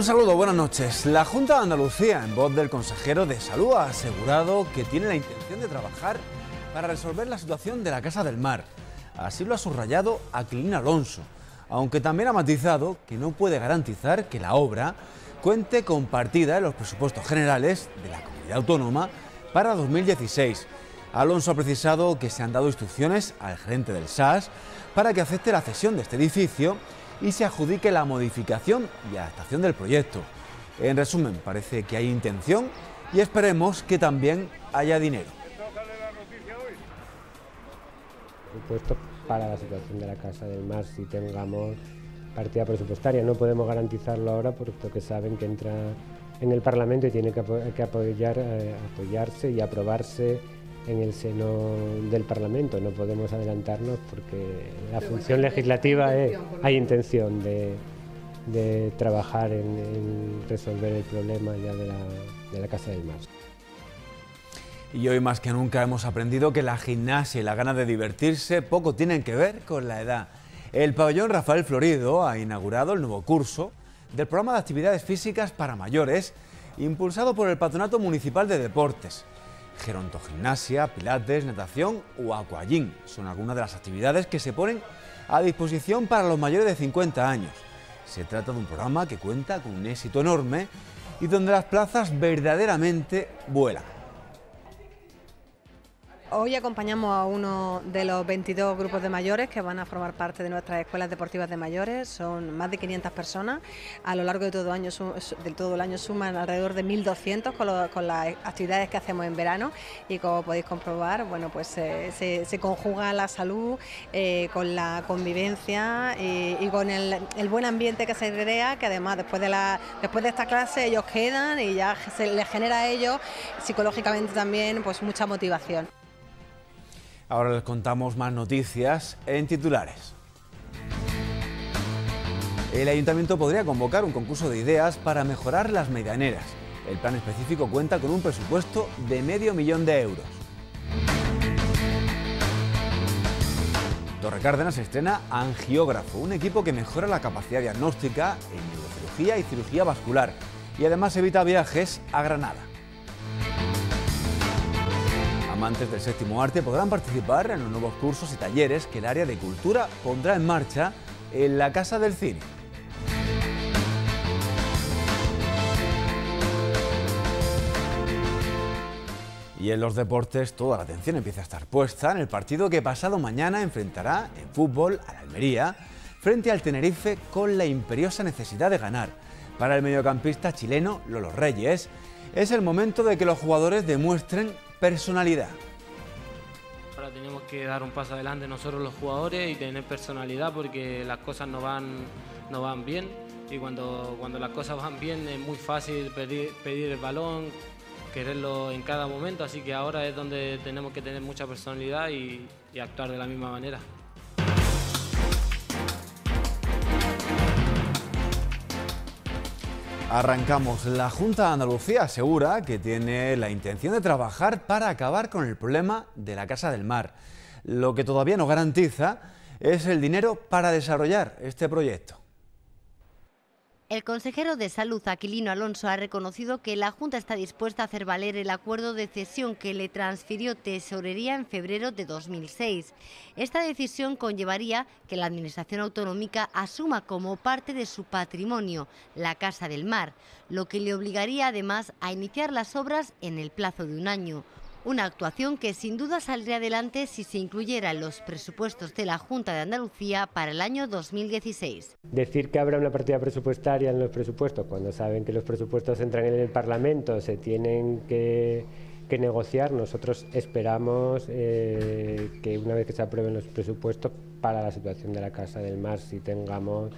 Un saludo, buenas noches. La Junta de Andalucía, en voz del consejero de Salud, ha asegurado que tiene la intención de trabajar para resolver la situación de la Casa del Mar. Así lo ha subrayado Aquilina Alonso, aunque también ha matizado que no puede garantizar que la obra cuente con partida en los presupuestos generales de la comunidad autónoma para 2016. Alonso ha precisado que se han dado instrucciones al gerente del SAS para que acepte la cesión de este edificio y se adjudique la modificación y adaptación del proyecto. En resumen, parece que hay intención y esperemos que también haya dinero. supuesto para la situación de la Casa del Mar, si tengamos partida presupuestaria. No podemos garantizarlo ahora, puesto que saben que entra en el Parlamento y tiene que, apoyar, eh, apoyarse y aprobarse en el seno del Parlamento. No podemos adelantarnos porque la función legislativa es, hay intención de, trabajar en, resolver el problema ya de la, de Casa del Mar. Y hoy más que nunca hemos aprendido que la gimnasia y la gana de divertirse poco tienen que ver con la edad. El pabellón Rafael Florido ha inaugurado el nuevo curso del programa de actividades físicas para mayores, impulsado por el Patronato Municipal de Deportes gerontogimnasia, pilates, natación o aquagym. Son algunas de las actividades que se ponen a disposición para los mayores de 50 años. Se trata de un programa que cuenta con un éxito enorme y donde las plazas verdaderamente vuelan. Hoy acompañamos a uno de los 22 grupos de mayores que van a formar parte de nuestras escuelas deportivas de mayores. Son más de 500 personas. A lo largo de todo, año, todo el año suman alrededor de 1.200 con, las actividades que hacemos en verano. Y como podéis comprobar, bueno, pues se, conjuga la salud eh, con la convivencia y, con el, buen ambiente que se crea, que además después de, después de esta clase ellos quedan y ya se les genera a ellos psicológicamente también pues mucha motivación. Ahora les contamos más noticias en titulares. El ayuntamiento podría convocar un concurso de ideas para mejorar las medianeras. El plan específico cuenta con un presupuesto de medio millón de euros. Torre Cárdenas estrena Angiógrafo, un equipo que mejora la capacidad diagnóstica en neurocirugía y cirugía vascular y además evita viajes a Granada amantes del séptimo arte podrán participar en los nuevos cursos y talleres que el área de cultura pondrá en marcha en la Casa del Cine. Y en los deportes toda la atención empieza a estar puesta en el partido que pasado mañana enfrentará en fútbol a la Almería frente al Tenerife con la imperiosa necesidad de ganar. Para el mediocampista chileno Lolo Reyes es el momento de que los jugadores demuestren personalidad. Ahora tenemos que dar un paso adelante nosotros los jugadores y tener personalidad porque las cosas no van, no van bien y cuando, cuando las cosas van bien es muy fácil pedir, el balón, quererlo en cada momento, así que ahora es donde tenemos que tener mucha personalidad y actuar de la misma manera. Arrancamos. La Junta de Andalucía asegura que tiene la intención de trabajar para acabar con el problema de la Casa del Mar. Lo que todavía no garantiza es el dinero para desarrollar este proyecto. El consejero de Salud, Aquilino Alonso, ha reconocido que la Junta está dispuesta a hacer valer el acuerdo de cesión que le transfirió Tesorería en febrero de 2006. Esta decisión conllevaría que la Administración Autonómica asuma como parte de su patrimonio la Casa del Mar, lo que le obligaría además a iniciar las obras en el plazo de un año. Una actuación que sin duda saldría adelante si se incluyera en los presupuestos de la Junta de Andalucía para el año 2016. Decir que habrá una partida presupuestaria en los presupuestos, cuando saben que los presupuestos entran en el Parlamento, se tienen que, negociar. Nosotros esperamos eh, que una vez que se aprueben los presupuestos para la situación de la Casa del Mar, si tengamos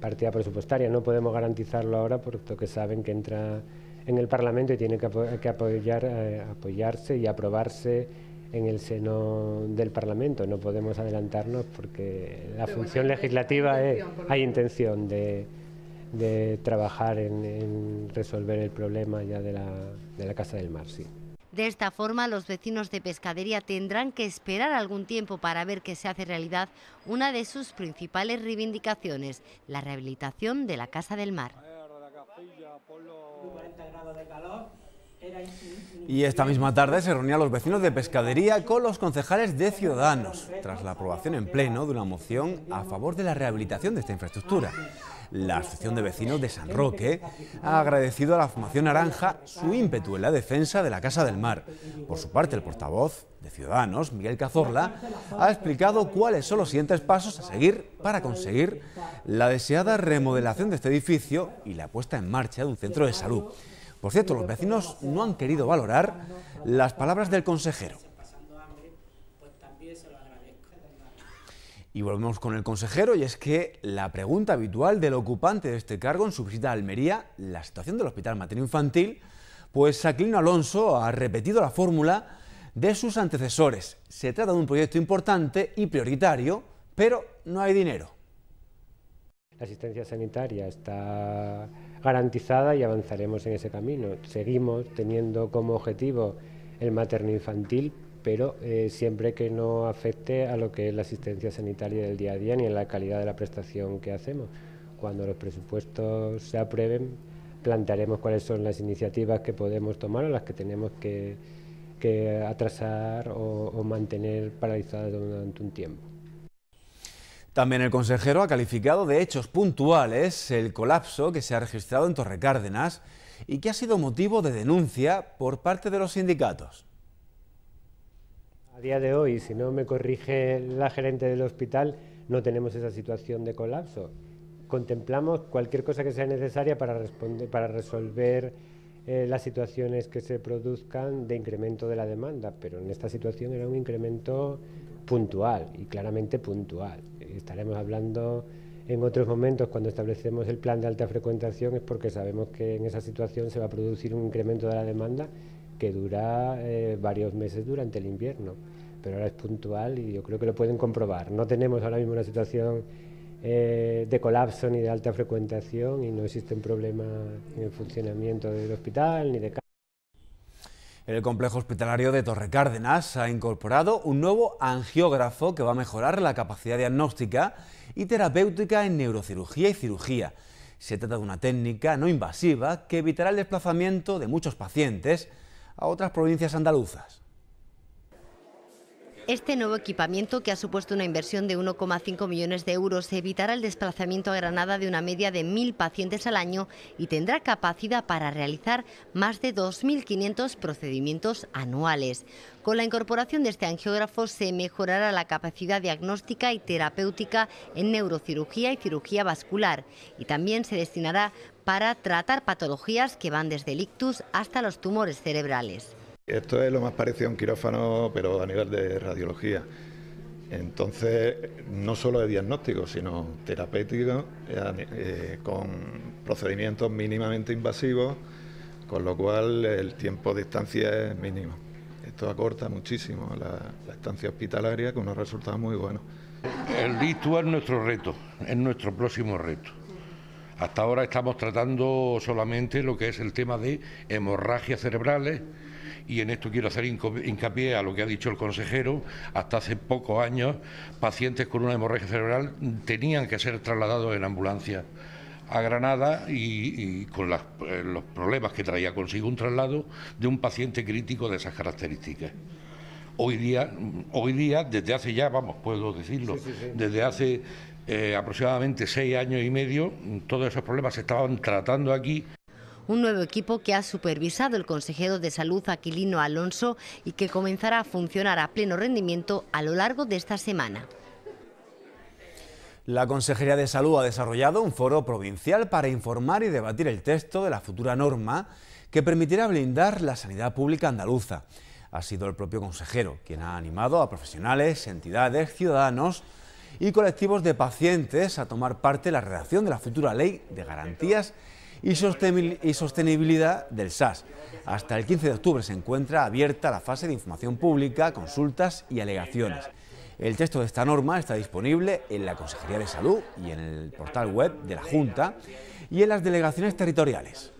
partida presupuestaria. No podemos garantizarlo ahora, porque que saben que entra en el Parlamento y tiene que, eh, apoyarse y aprobarse en el seno del Parlamento. No podemos adelantarnos porque la función legislativa es, hay intención de, trabajar en, resolver el problema ya de la, de la Casa del Mar, sí. De esta forma, los vecinos de Pescadería tendrán que esperar algún tiempo para ver que se hace realidad una de sus principales reivindicaciones, la rehabilitación de la Casa del Mar. Y esta misma tarde se reunían los vecinos de Pescadería con los concejales de Ciudadanos, tras la aprobación en pleno de una moción a favor de la rehabilitación de esta infraestructura. La Asociación de Vecinos de San Roque ha agradecido a la Formación Naranja su ímpetu en la defensa de la Casa del Mar. Por su parte, el portavoz de Ciudadanos, Miguel Cazorla, ha explicado cuáles son los siguientes pasos a seguir para conseguir la deseada remodelación de este edificio y la puesta en marcha de un centro de salud. Por cierto, los vecinos no han querido valorar las palabras del consejero. Y volvemos con el consejero, y es que la pregunta habitual del ocupante de este cargo en su visita a Almería, la situación del Hospital Materno Infantil, pues Saclino Alonso ha repetido la fórmula de sus antecesores. Se trata de un proyecto importante y prioritario, pero no hay dinero. La asistencia sanitaria está garantizada y avanzaremos en ese camino. Seguimos teniendo como objetivo el materno infantil, pero eh, siempre que no afecte a lo que es la asistencia sanitaria del día a día ni a la calidad de la prestación que hacemos. Cuando los presupuestos se aprueben, plantearemos cuáles son las iniciativas que podemos tomar o las que tenemos que, atrasar o mantener paralizadas durante un tiempo. También el consejero ha calificado de hechos puntuales el colapso que se ha registrado en Torrecárdenas y que ha sido motivo de denuncia por parte de los sindicatos. A día de hoy, si no me corrige la gerente del hospital, no tenemos esa situación de colapso. Contemplamos cualquier cosa que sea necesaria para, responder, para resolver eh, las situaciones que se produzcan de incremento de la demanda, pero en esta situación era un incremento puntual y claramente puntual estaremos hablando en otros momentos cuando establecemos el plan de alta frecuentación, es porque sabemos que en esa situación se va a producir un incremento de la demanda que dura eh, varios meses durante el invierno. Pero ahora es puntual y yo creo que lo pueden comprobar. No tenemos ahora mismo una situación eh, de colapso ni de alta frecuentación y no existe existen problema en el funcionamiento del hospital ni de el complejo hospitalario de Torre Cárdenas ha incorporado un nuevo angiógrafo que va a mejorar la capacidad diagnóstica y terapéutica en neurocirugía y cirugía. Se trata de una técnica no invasiva que evitará el desplazamiento de muchos pacientes a otras provincias andaluzas. Este nuevo equipamiento, que ha supuesto una inversión de 1,5 millones de euros, evitará el desplazamiento a Granada de una media de 1.000 pacientes al año y tendrá capacidad para realizar más de 2.500 procedimientos anuales. Con la incorporación de este angiógrafo se mejorará la capacidad diagnóstica y terapéutica en neurocirugía y cirugía vascular y también se destinará para tratar patologías que van desde el ictus hasta los tumores cerebrales. Esto es lo más parecido a un quirófano, pero a nivel de radiología. Entonces, no solo de diagnóstico, sino terapéutico, eh, con procedimientos mínimamente invasivos, con lo cual el tiempo de estancia es mínimo. Esto acorta muchísimo la, estancia hospitalaria con unos resultados muy buenos. El DITUA es nuestro reto, es nuestro próximo reto. Hasta ahora estamos tratando solamente lo que es el tema de hemorragias cerebrales y en esto quiero hacer hincapié a lo que ha dicho el consejero, hasta hace pocos años pacientes con una hemorragia cerebral tenían que ser trasladados en ambulancia a Granada y, con eh, los problemas que traía consigo un traslado de un paciente crítico de esas características hoy día, hoy día, desde hace ya, vamos, puedo decirlo, desde hace eh, aproximadamente seis años y medio, todos esos problemas se estaban tratando aquí un nuevo equipo que ha supervisado el consejero de salud Aquilino Alonso y que comenzará a funcionar a pleno rendimiento a lo largo de esta semana. La Consejería de Salud ha desarrollado un foro provincial para informar y debatir el texto de la futura norma que permitirá blindar la sanidad pública andaluza. Ha sido el propio consejero quien ha animado a profesionales, entidades, ciudadanos y colectivos de pacientes a tomar parte en la redacción de la futura ley de garantías y sostenibilidad del SAS. Hasta el 15 de octubre se encuentra abierta la fase de información pública, consultas y alegaciones. El texto de esta norma está disponible en la Consejería de Salud y en el portal web de la Junta y en las delegaciones territoriales.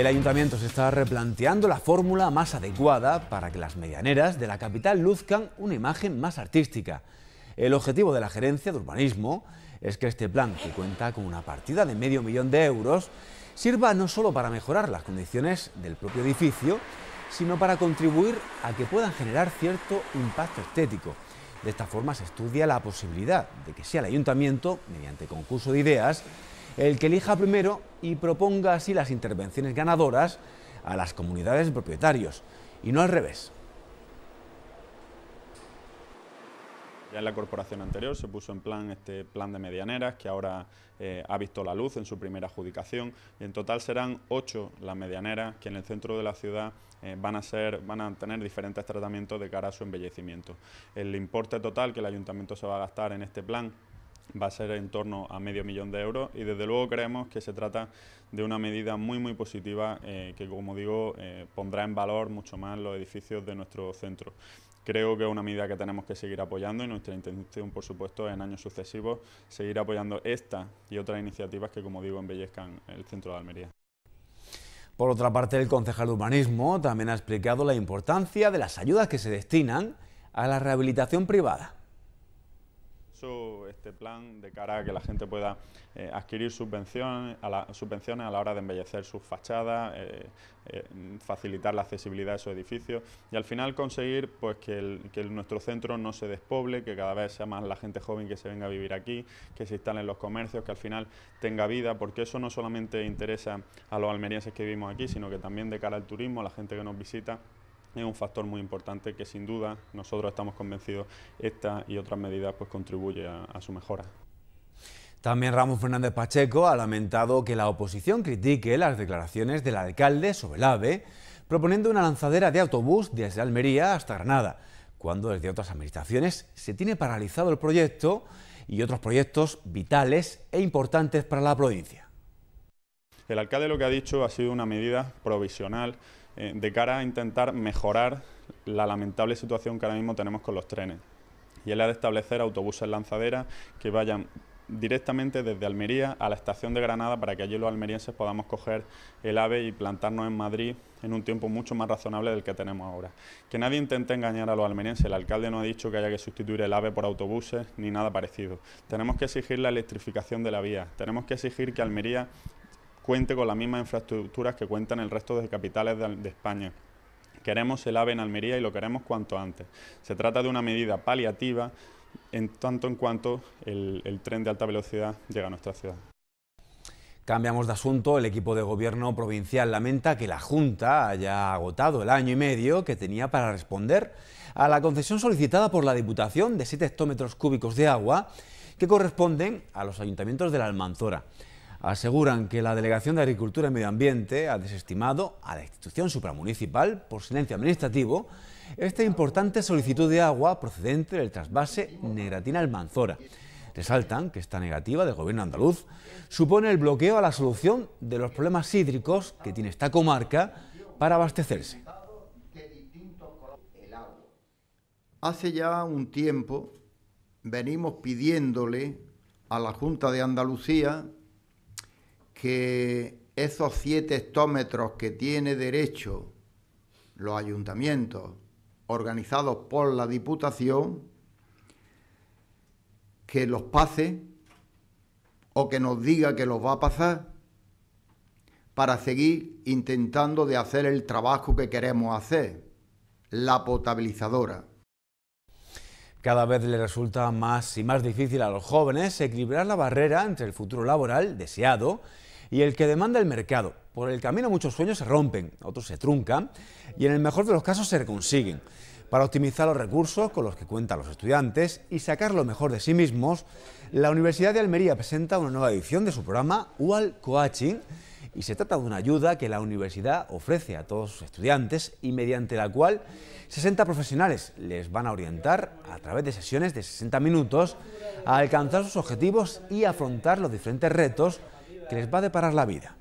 El ayuntamiento se está replanteando la fórmula más adecuada para que las medianeras de la capital luzcan una imagen más artística. El objetivo de la gerencia de urbanismo es que este plan, que cuenta con una partida de medio millón de euros, sirva no solo para mejorar las condiciones del propio edificio, sino para contribuir a que puedan generar cierto impacto estético. De esta forma se estudia la posibilidad de que sea el ayuntamiento, mediante concurso de ideas, el que elija primero y proponga así las intervenciones ganadoras a las comunidades de propietarios, y no al revés. Ya en la corporación anterior se puso en plan este plan de medianeras que ahora eh, ha visto la luz en su primera adjudicación. En total serán ocho las medianeras que en el centro de la ciudad eh, van, a ser, van a tener diferentes tratamientos de cara a su embellecimiento. El importe total que el ayuntamiento se va a gastar en este plan va a ser en torno a medio millón de euros y desde luego creemos que se trata de una medida muy muy positiva eh, que como digo eh, pondrá en valor mucho más los edificios de nuestro centro. Creo que es una medida que tenemos que seguir apoyando y nuestra intención, por supuesto, en años sucesivos seguir apoyando esta y otras iniciativas que, como digo, embellezcan el centro de Almería. Por otra parte, el concejal de urbanismo también ha explicado la importancia de las ayudas que se destinan a la rehabilitación privada este plan de cara a que la gente pueda eh, adquirir subvenciones a, la, subvenciones a la hora de embellecer sus fachadas, eh, eh, facilitar la accesibilidad de sus edificios y al final conseguir pues, que, nuestro centro no se despoble, que cada vez sea más la gente joven que se venga a vivir aquí, que se instalen los comercios, que al final tenga vida, porque eso no solamente interesa a los almerienses que vivimos aquí, sino que también de cara al turismo, a la gente que nos visita, es un factor muy importante que sin duda nosotros estamos convencidos esta y otras medidas pues contribuye a, a su mejora. También Ramón Fernández Pacheco ha lamentado que la oposición critique las declaraciones del alcalde sobre el AVE, proponiendo una lanzadera de autobús desde Almería hasta Granada, cuando desde otras administraciones se tiene paralizado el proyecto y otros proyectos vitales e importantes para la provincia. El alcalde lo que ha dicho ha sido una medida provisional eh, de cara a intentar mejorar la lamentable situación que ahora mismo tenemos con los trenes. Y es la de establecer autobuses lanzaderas que vayan directamente desde Almería a la estación de Granada para que allí los almerienses podamos coger el AVE y plantarnos en Madrid en un tiempo mucho más razonable del que tenemos ahora. Que nadie intente engañar a los almerienses. El alcalde no ha dicho que haya que sustituir el AVE por autobuses ni nada parecido. Tenemos que exigir la electrificación de la vía. Tenemos que exigir que Almería cuente con las mismas infraestructuras que cuentan el resto de capitales de, España. Queremos el AVE en Almería y lo queremos cuanto antes. Se trata de una medida paliativa en tanto en cuanto el, el tren de alta velocidad llega a nuestra ciudad. Cambiamos de asunto. El equipo de gobierno provincial lamenta que la Junta haya agotado el año y medio que tenía para responder a la concesión solicitada por la Diputación de 7 hectómetros cúbicos de agua que corresponden a los ayuntamientos de la Almanzora aseguran que la Delegación de Agricultura y Medio Ambiente ha desestimado a la institución supramunicipal, por silencio administrativo, esta importante solicitud de agua procedente del trasvase Negratina Almanzora. Resaltan que esta negativa del gobierno andaluz supone el bloqueo a la solución de los problemas hídricos que tiene esta comarca para abastecerse. Hace ya un tiempo venimos pidiéndole a la Junta de Andalucía que esos siete estómetros que tiene derecho los ayuntamientos organizados por la Diputación, que los pase o que nos diga que los va a pasar para seguir intentando de hacer el trabajo que queremos hacer, la potabilizadora. Cada vez le resulta más y más difícil a los jóvenes equilibrar la barrera entre el futuro laboral deseado y el que demanda el mercado. Por el camino muchos sueños se rompen, otros se truncan y en el mejor de los casos se consiguen. para optimizar los recursos con los que cuentan los estudiantes y sacar lo mejor de sí mismos, la Universidad de Almería presenta una nueva edición de su programa UAL Coaching y se trata de una ayuda que la universidad ofrece a todos sus estudiantes y mediante la cual 60 profesionales les van a orientar a través de sesiones de 60 minutos a alcanzar sus objetivos y afrontar los diferentes retos que les va a deparar la vida.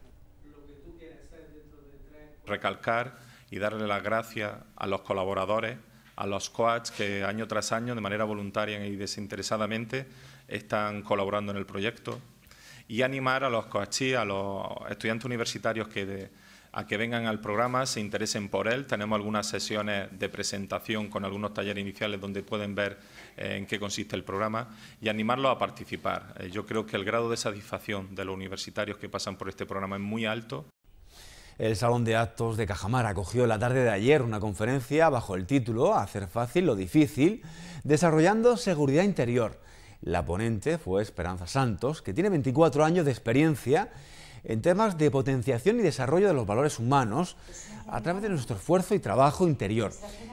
Recalcar y darle las gracias a los colaboradores, a los coaches que año tras año, de manera voluntaria y desinteresadamente, están colaborando en el proyecto. Y animar a los coaches, a los estudiantes universitarios que... De, a que vengan al programa, se interesen por él. Tenemos algunas sesiones de presentación con algunos talleres iniciales donde pueden ver eh, en qué consiste el programa y animarlos a participar. Eh, yo creo que el grado de satisfacción de los universitarios que pasan por este programa es muy alto. El Salón de Actos de Cajamar acogió la tarde de ayer una conferencia bajo el título Hacer fácil lo difícil, desarrollando seguridad interior. La ponente fue Esperanza Santos, que tiene 24 años de experiencia en temas de potenciación y desarrollo de los valores humanos a través de nuestro esfuerzo y trabajo interior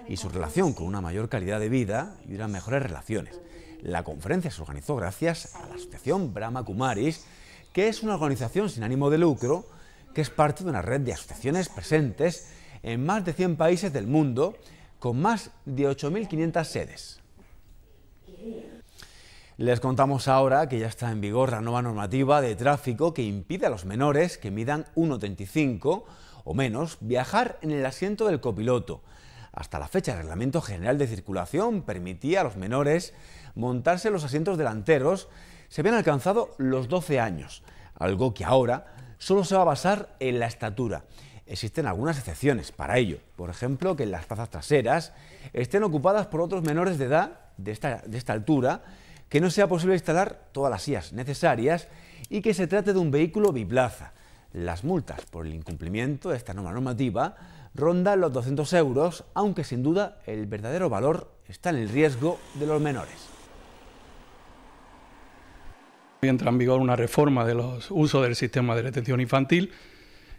y su relación con una mayor calidad de vida y unas mejores relaciones. La conferencia se organizó gracias a la Asociación Brahma Kumaris, que es una organización sin ánimo de lucro que es parte de una red de asociaciones presentes en más de 100 países del mundo con más de 8.500 sedes. Les contamos ahora que ya está en vigor la nueva normativa de tráfico que impide a los menores que midan 1,35 o menos viajar en el asiento del copiloto. Hasta la fecha, el Reglamento General de Circulación permitía a los menores montarse en los asientos delanteros se habían alcanzado los 12 años, algo que ahora solo se va a basar en la estatura. Existen algunas excepciones para ello, por ejemplo, que las tazas traseras estén ocupadas por otros menores de edad de esta altura que no sea posible instalar todas las sillas necesarias y que se trate de un vehículo biplaza. Las multas por el incumplimiento de esta norma normativa rondan los 200 euros, aunque sin duda el verdadero valor está en el riesgo de los menores. Entra en vigor una reforma de los usos del sistema de detención infantil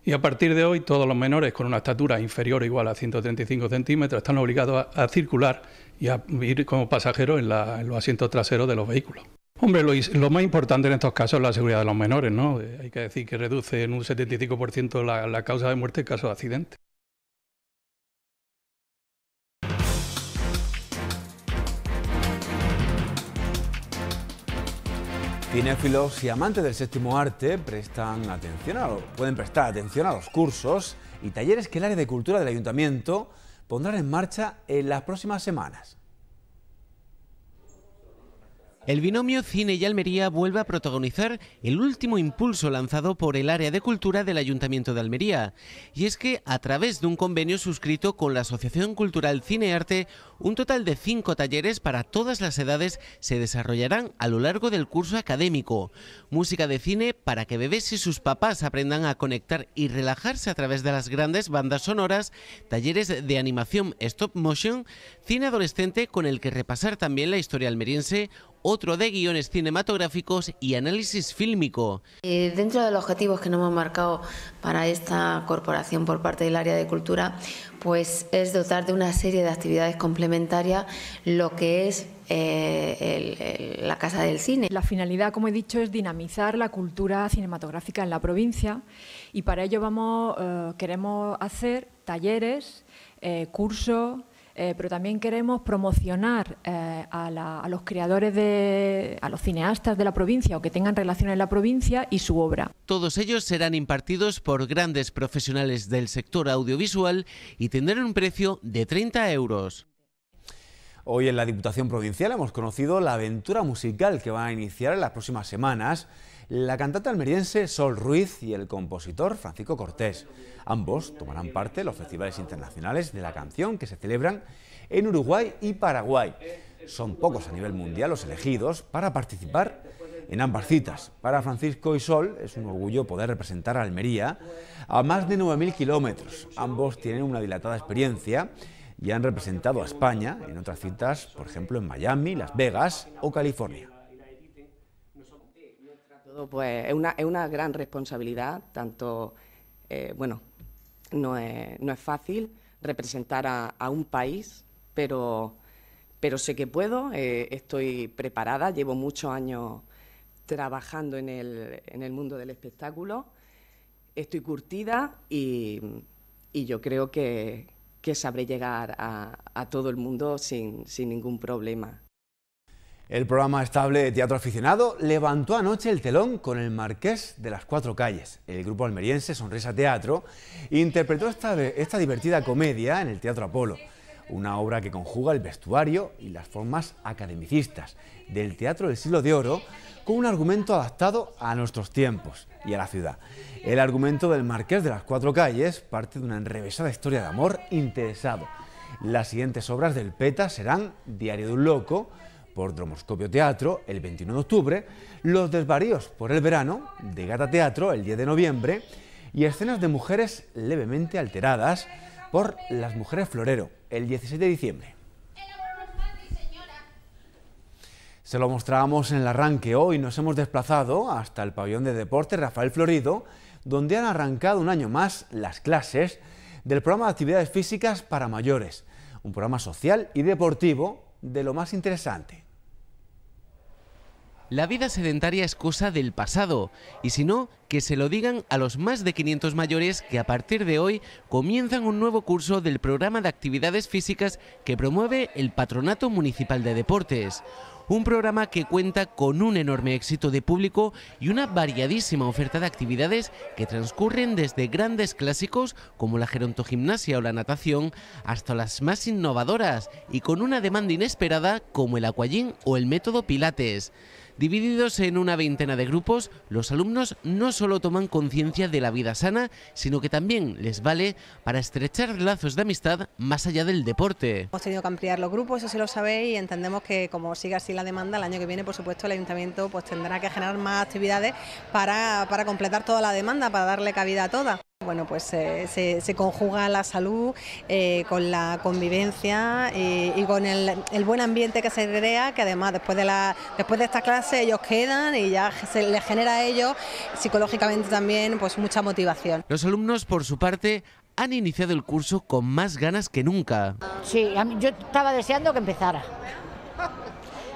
y a partir de hoy, todos los menores con una estatura inferior o igual a 135 centímetros están obligados a, circular y a ir como pasajeros en, los asientos traseros de los vehículos. Hombre, lo, más importante en estos casos es la seguridad de los menores, ¿no? Eh, hay que decir que reduce en un 75% la, la causa de muerte en caso de accidente. Cinéfilos y amantes del séptimo arte prestan atención pueden prestar atención a los cursos y talleres que el área de cultura del ayuntamiento pondrá en marcha en las próximas semanas. El binomio Cine y Almería vuelve a protagonizar el último impulso lanzado por el área de cultura del Ayuntamiento de Almería. Y es que, a través de un convenio suscrito con la Asociación Cultural Cine Arte, un total de cinco talleres para todas las edades se desarrollarán a lo largo del curso académico. Música de cine para que bebés y sus papás aprendan a conectar y relajarse a través de las grandes bandas sonoras, talleres de animación stop motion, cine adolescente con el que repasar también la historia almeriense otro de guiones cinematográficos y análisis fílmico. Eh, dentro de los objetivos que nos hemos marcado para esta corporación por parte del área de cultura, pues es dotar de una serie de actividades complementarias lo que es eh, la Casa del Cine. La finalidad, como he dicho, es dinamizar la cultura cinematográfica en la provincia y para ello vamos, eh, queremos hacer talleres, cursos, eh, pero también queremos promocionar eh, a, los creadores, de, a los cineastas de la provincia o que tengan relación en la provincia y su obra. Todos ellos serán impartidos por grandes profesionales del sector audiovisual y tendrán un precio de 30 euros. Hoy en la Diputación Provincial hemos conocido la aventura musical que va a iniciar en las próximas semanas la cantante almeriense Sol Ruiz y el compositor Francisco Cortés. Ambos tomarán parte en los festivales internacionales de la canción que se celebran en Uruguay y Paraguay. Son pocos a nivel mundial los elegidos para participar en ambas citas. Para Francisco y Sol es un orgullo poder representar a Almería a más de 9.000 kilómetros. Ambos tienen una dilatada experiencia y han representado a España en otras citas, por ejemplo en Miami, Las Vegas o California pues es una, gran responsabilidad, tanto, eh, bueno, no es, no es, fácil representar a, un país, pero, pero, sé que puedo, eh, estoy preparada, llevo muchos años trabajando en el, mundo del espectáculo, estoy curtida y, yo creo que, sabré llegar a, todo el mundo sin ningún problema. El programa estable de Teatro Aficionado levantó anoche el telón con el Marqués de las Cuatro Calles. El grupo almeriense Sonrisa Teatro interpretó esta, esta divertida comedia en el Teatro Apolo, una obra que conjuga el vestuario y las formas academicistas del teatro del siglo de oro con un argumento adaptado a nuestros tiempos y a la ciudad. El argumento del Marqués de las Cuatro Calles parte de una enrevesada historia de amor interesado. Las siguientes obras del PETA serán Diario de un Loco, por Dromoscopio Teatro el 21 de octubre, Los desvaríos por el verano de Gata Teatro el 10 de noviembre y escenas de mujeres levemente alteradas por Las Mujeres Florero el 17 de diciembre. Se lo mostrábamos en el arranque hoy, nos hemos desplazado hasta el pabellón de deporte Rafael Florido, donde han arrancado un año más las clases del programa de actividades físicas para mayores, un programa social y deportivo de lo más interesante. La vida sedentaria es cosa del pasado, y si no, que se lo digan a los más de 500 mayores que a partir de hoy comienzan un nuevo curso del programa de actividades físicas que promueve el Patronato Municipal de Deportes. Un programa que cuenta con un enorme éxito de público y una variadísima oferta de actividades que transcurren desde grandes clásicos como la gerontogimnasia o la natación hasta las más innovadoras y con una demanda inesperada como el aquagym o el método pilates. Divididos en una veintena de grupos, los alumnos no solo toman conciencia de la vida sana, sino que también les vale para estrechar lazos de amistad más allá del deporte. Hemos tenido que ampliar los grupos, eso sí lo sabéis, y entendemos que como siga así la demanda, el año que viene, por supuesto, el ayuntamiento pues, tendrá que generar más actividades para, para completar toda la demanda, para darle cabida a toda. Bueno, pues eh, se, conjuga la salud eh, con la convivencia eh, y, con el, buen ambiente que se crea, que además después de, después de esta clase ellos quedan y ya se les genera a ellos psicológicamente también pues mucha motivación. Los alumnos, por su parte, han iniciado el curso con más ganas que nunca. Sí, yo estaba deseando que empezara.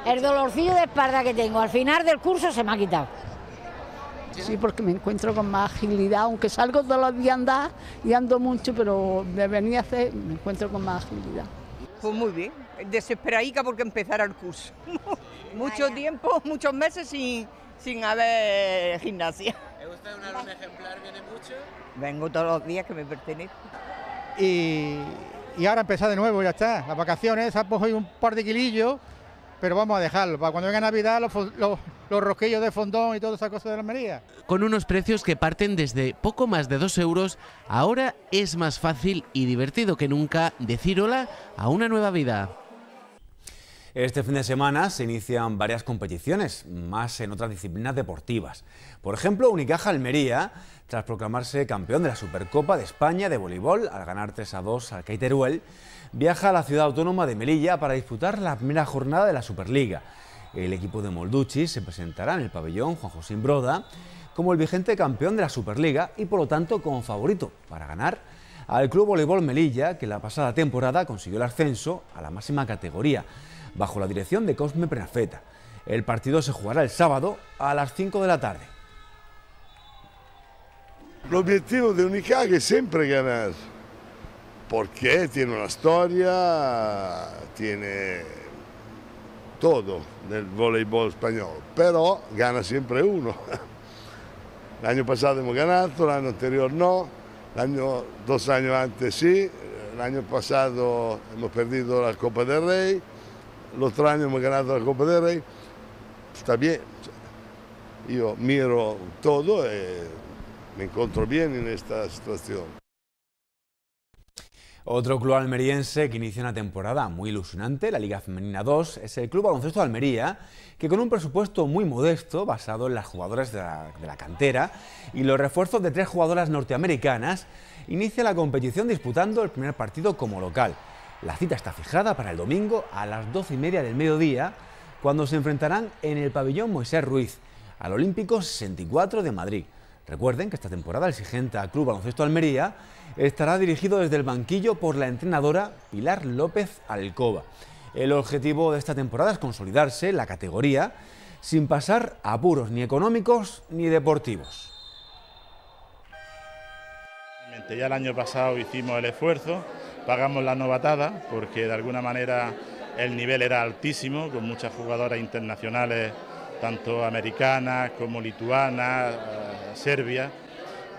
El dolorcillo de espalda que tengo al final del curso se me ha quitado. Sí, porque me encuentro con más agilidad, aunque salgo todos los días andar y ando mucho, pero de venir a hacer me encuentro con más agilidad. "...fue pues muy bien, desesperadica porque empezara el curso. Mucho tiempo, muchos meses sin, sin haber gimnasia. ¿Es usted una ejemplar? ¿Viene mucho? Vengo todos los días que me pertenece. Y, y ahora empezar de nuevo, ya está. Las vacaciones, ha hoy un par de kilillos pero vamos a dejarlo, para cuando venga Navidad los, los, rosquillos de fondón y todas esas cosas de la Almería. Con unos precios que parten desde poco más de 2 euros, ahora es más fácil y divertido que nunca decir hola a una nueva vida. Este fin de semana se inician varias competiciones, más en otras disciplinas deportivas. Por ejemplo, Unicaja Almería, tras proclamarse campeón de la Supercopa de España de voleibol al ganar 3 a 2 al Caiteruel, viaja a la ciudad autónoma de Melilla para disputar la primera jornada de la Superliga. El equipo de Molducci se presentará en el pabellón Juan José Broda como el vigente campeón de la Superliga y por lo tanto como favorito para ganar al Club Voleibol Melilla, que la pasada temporada consiguió el ascenso a la máxima categoría bajo la dirección de Cosme prefeta El partido se jugará el sábado a las 5 de la tarde. El objetivo de Unicag es siempre ganar, porque tiene una historia, tiene todo del voleibol español, pero gana siempre uno. El año pasado hemos ganado, el año anterior no, el año, dos años antes sí, el año pasado hemos perdido la Copa del Rey, lo tre me abbiamo ganado la Copa del Rey, está bien. Yo miro todo y eh, me encuentro bien en esta situación. Otro club almeriense que inicia una temporada muy ilusionante, la Liga Femenina 2, es el Club Baloncesto de Almería, que con un presupuesto muy modesto, basado en las jugadoras de la cantera y los refuerzos de tres jugadoras norteamericanas, inicia la competición disputando el primer partido como local. La cita está fijada para el domingo a las doce y media del mediodía, cuando se enfrentarán en el pabellón Moisés Ruiz al Olímpico 64 de Madrid. Recuerden que esta temporada el Sigenta Club Baloncesto Almería estará dirigido desde el banquillo por la entrenadora Pilar López Alcoba. El objetivo de esta temporada es consolidarse la categoría sin pasar apuros ni económicos ni deportivos. Ya el año pasado hicimos el esfuerzo, pagamos la novatada porque de alguna manera el nivel era altísimo, con muchas jugadoras internacionales, tanto americanas como lituanas, eh, serbia serbias.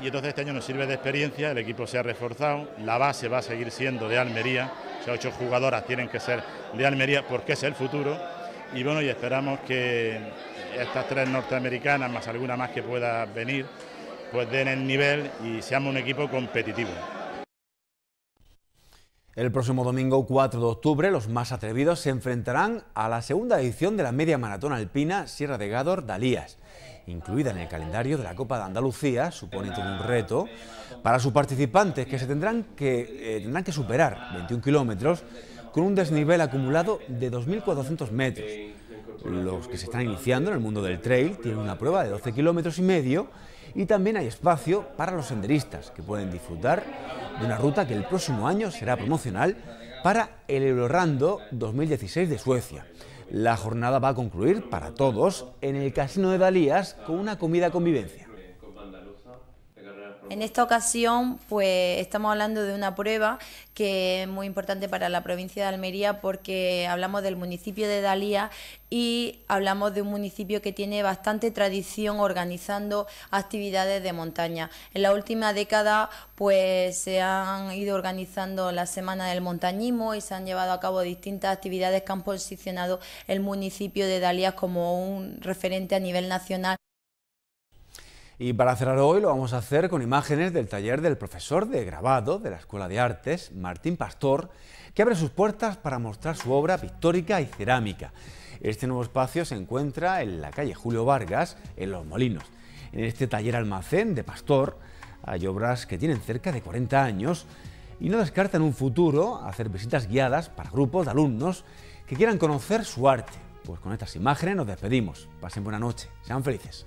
Y entonces este año nos sirve de experiencia, el equipo se ha reforzado, la base va a seguir siendo de Almería, o sea, ocho jugadoras tienen que ser de Almería porque es el futuro. Y bueno, y esperamos que estas tres norteamericanas, más alguna más que pueda venir, pues den el nivel y seamos un equipo competitivo. El próximo domingo 4 de octubre, los más atrevidos se enfrentarán a la segunda edición de la media maratón alpina Sierra de Gádor Dalías. Incluida en el calendario de la Copa de Andalucía, supone todo un reto para sus participantes que se tendrán que, eh, tendrán que superar 21 kilómetros con un desnivel acumulado de 2.400 metros. Los que se están iniciando en el mundo del trail tienen una prueba de 12 kilómetros y medio y también hay espacio para los senderistas que pueden disfrutar una ruta que el próximo año será promocional para el Eurorando 2016 de Suecia. La jornada va a concluir para todos en el Casino de Dalías con una comida convivencia. En esta ocasión, pues estamos hablando de una prueba que es muy importante para la provincia de Almería porque hablamos del municipio de Dalías y hablamos de un municipio que tiene bastante tradición organizando actividades de montaña. En la última década pues se han ido organizando la Semana del Montañismo y se han llevado a cabo distintas actividades que han posicionado el municipio de Dalías como un referente a nivel nacional y para cerrar hoy lo vamos a hacer con imágenes del taller del profesor de grabado de la Escuela de Artes, Martín Pastor, que abre sus puertas para mostrar su obra pictórica y cerámica. Este nuevo espacio se encuentra en la calle Julio Vargas, en Los Molinos. En este taller almacén de Pastor hay obras que tienen cerca de 40 años y no descartan un futuro hacer visitas guiadas para grupos de alumnos que quieran conocer su arte. Pues con estas imágenes nos despedimos. Pasen buena noche, sean felices.